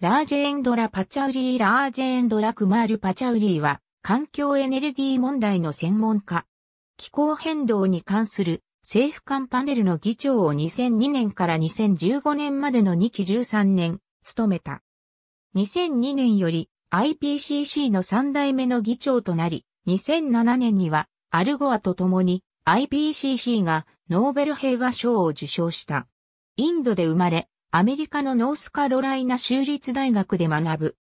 ラージェンドラ・パチャウリー・ラージェンドラ・クマール・パチャウリーは、環境エネルギー問題の専門家。気候変動に関する政府間パネルの議長を2002年から2015年までの2期13年、務めた。2002年より IPCC の3代目の議長となり、2007年にはアルゴアと共に IPCC がノーベル平和賞を受賞した。インドで生まれ、アメリカのノースカロライナ州立大学で学ぶ。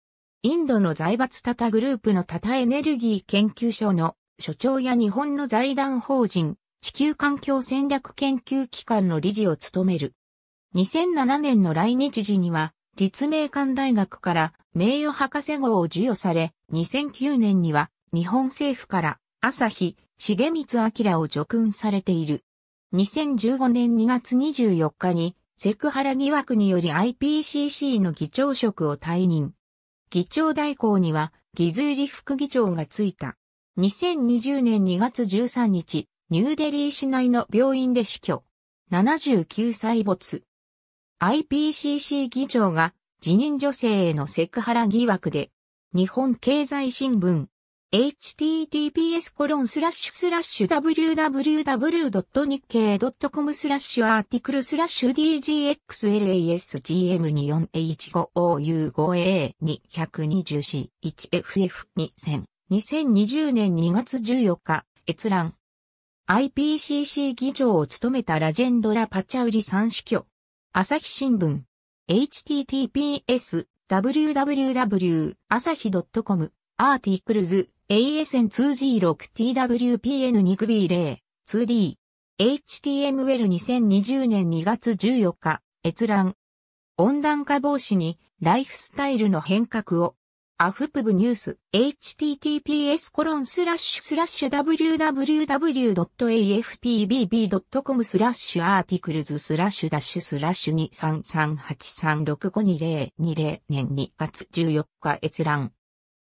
インドの財閥タタグループのタタエネルギー研究所の所長や日本の財団法人地球環境戦略研究機関の理事を務める。2007年の来日時には立命館大学から名誉博士号を授与され、2009年には日本政府から朝日重光明を叙勲されている。2015年2月24日にセクハラ疑惑により IPCC の議長職を退任。議長代行には、ギズーリ副議長がついた。2020年2月13日、ニューデリー市内の病院で死去。79歳没。IPCC 議長が辞任女性へのセクハラ疑惑で、日本経済新聞、https コロンスラッシュスラッシュ www.nikkei.com スラッシュアーティクルスラッシュ DGXLASGM24H55U5A224FF2000 2020年2月14日閲覧 IPCC 議長を務めたラジェンドラ・パチャウリ三ん死去朝日新聞 https www.asahi.com アーティクルズ ASN2G6TWPN2B0-2D。HTML2020 年2月14日、閲覧。温暖化防止にライフスタイルの変革を。アフプブニュース https コロンスラッシュスラッシュ www.afpbb.com スラッシュアーティクルズスラッシュダッシュスラッシュ23383652020年2月14日閲覧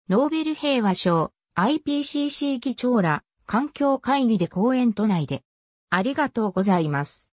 ノーベル平和賞 IPCC 議長ら環境会議で講演都内で。ありがとうございます。